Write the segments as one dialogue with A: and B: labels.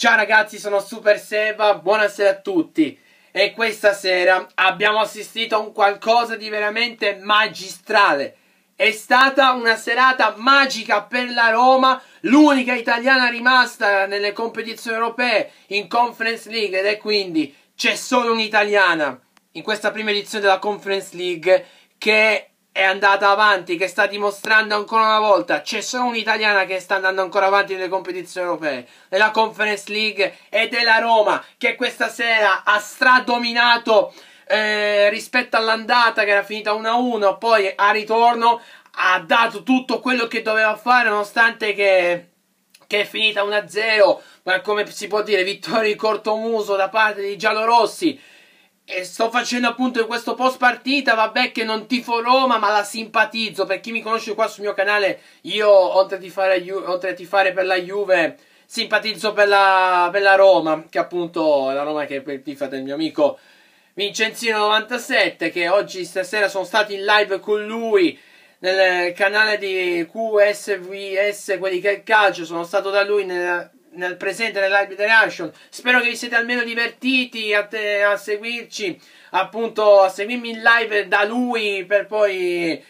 A: Ciao ragazzi, sono Super Seba, buonasera a tutti. E questa sera abbiamo assistito a un qualcosa di veramente magistrale. È stata una serata magica per la Roma, l'unica italiana rimasta nelle competizioni europee in Conference League ed è quindi c'è solo un'italiana in questa prima edizione della Conference League che è andata avanti, che sta dimostrando ancora una volta. C'è solo un'italiana che sta andando ancora avanti nelle competizioni europee, nella Conference League e della Roma, che questa sera ha stradominato eh, rispetto all'andata che era finita 1-1, poi a ritorno ha dato tutto quello che doveva fare nonostante che, che è finita 1-0, ma come si può dire, vittoria di cortomuso da parte di giallorossi. E sto facendo appunto in questo post partita, vabbè che non tifo Roma, ma la simpatizzo. Per chi mi conosce qua sul mio canale, io oltre a tifare, oltre a tifare per la Juve, simpatizzo per la, per la, Roma, che appunto è la Roma che è il tifa del mio amico Vincenzino97, che oggi stasera sono stati in live con lui nel canale di QSVS, quelli che è il calcio, sono stato da lui nella nel presente nell'Albi Reaction. Spero che vi siete almeno divertiti a, te, a, seguirci, appunto a seguirmi in live da lui per poi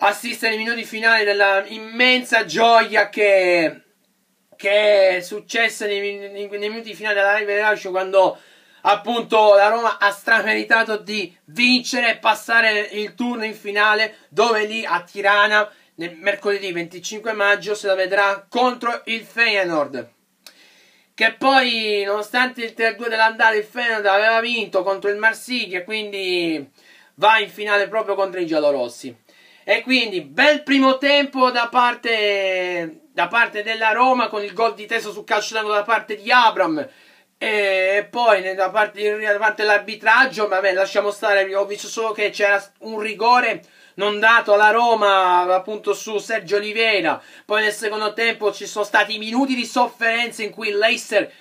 A: assistere ai minuti finali della immensa gioia che, che è successa nei, nei, nei minuti finali della live Reaction quando appunto la Roma ha strameritato di vincere e passare il turno in finale dove lì a Tirana mercoledì 25 maggio se la vedrà contro il Feyenoord che poi nonostante il 3-2 dell'andata il Feyenoord aveva vinto contro il Marsiglia quindi va in finale proprio contro i giallorossi e quindi bel primo tempo da parte, da parte della Roma con il gol di teso su calcio d'angolo da parte di Abram e poi da parte, da parte dell'arbitraggio, vabbè, lasciamo stare, ho visto solo che c'era un rigore non dato alla Roma appunto su Sergio Oliveira. Poi nel secondo tempo ci sono stati minuti di sofferenza in cui l'Eister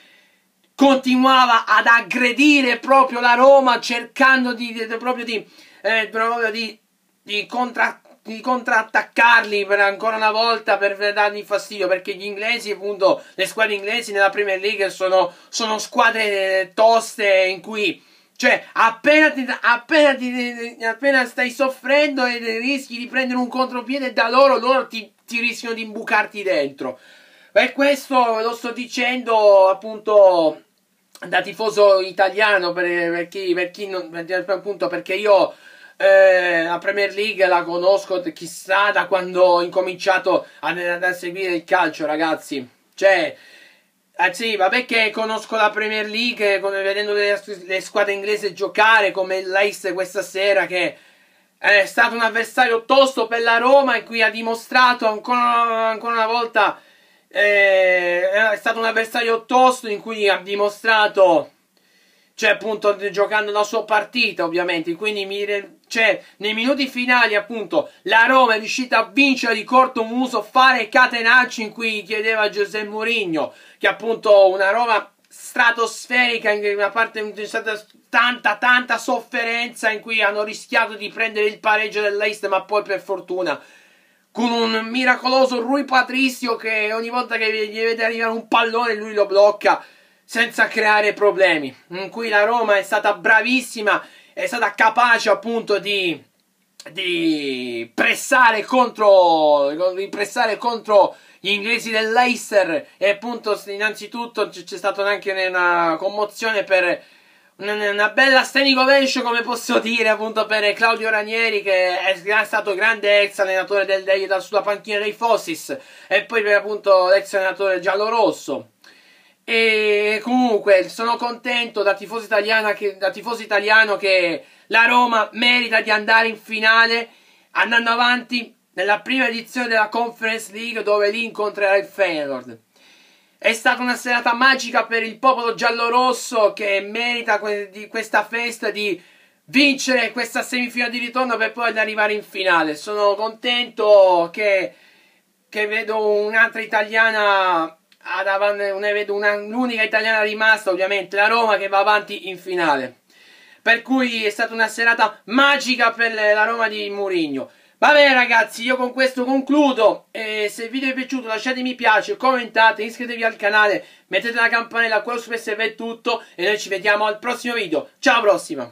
A: continuava ad aggredire proprio la Roma cercando di, di, proprio di, eh, proprio di, di contra, di contrattaccarli per ancora una volta per dargli fastidio perché gli inglesi appunto le squadre inglesi nella Premier League sono, sono squadre toste in cui cioè, appena, ti, appena, ti, appena, stai soffrendo e rischi di prendere un contropiede da loro, loro ti, ti rischiano di imbucarti dentro. Per questo lo sto dicendo appunto da tifoso italiano, per, per chi, per chi non, appunto perché io eh, la Premier League la conosco chissà da quando ho incominciato ad, ad seguire il calcio, ragazzi. Cioè, eh sì, vabbè che conosco la Premier League, come vedendo le, le squadre inglesi giocare, come l'Ace questa sera, che è stato un avversario tosto per la Roma e qui ha dimostrato ancora, ancora una volta, eh, è stato un avversario tosto in cui ha dimostrato cioè appunto giocando la sua partita ovviamente, quindi mi, cioè, nei minuti finali appunto la Roma è riuscita a vincere di corto muso, fare catenacci in cui chiedeva Giuseppe Mourinho, che appunto una Roma stratosferica, in una parte c'è stata tanta tanta sofferenza in cui hanno rischiato di prendere il pareggio dell'Est, ma poi per fortuna con un miracoloso Rui Patrizio che ogni volta che gli vede arrivare un pallone lui lo blocca senza creare problemi, in cui la Roma è stata bravissima, è stata capace appunto di, di pressare contro, di pressare contro gli inglesi dell'Eister e appunto innanzitutto c'è stata anche una commozione per una bella standing ovation come posso dire appunto per Claudio Ranieri che è stato grande ex allenatore del Delia sulla panchina dei Fossis e poi per appunto l'ex allenatore giallo-rosso e comunque sono contento da tifoso, che, da tifoso italiano che la Roma merita di andare in finale andando avanti nella prima edizione della Conference League dove lì incontrerà il Feyenoord. È stata una serata magica per il popolo giallorosso che merita di questa festa di vincere questa semifinale di ritorno per poi arrivare in finale. Sono contento che, che vedo un'altra italiana ad ah, avanti, ne vedo una, l'unica italiana rimasta ovviamente, la Roma che va avanti in finale. Per cui è stata una serata magica per la Roma di Mourinho. Vabbè ragazzi, io con questo concludo, e se il video vi è piaciuto lasciate mi piace, commentate, iscrivetevi al canale, mettete la campanella, quello su questo è tutto e noi ci vediamo al prossimo video, ciao prossima!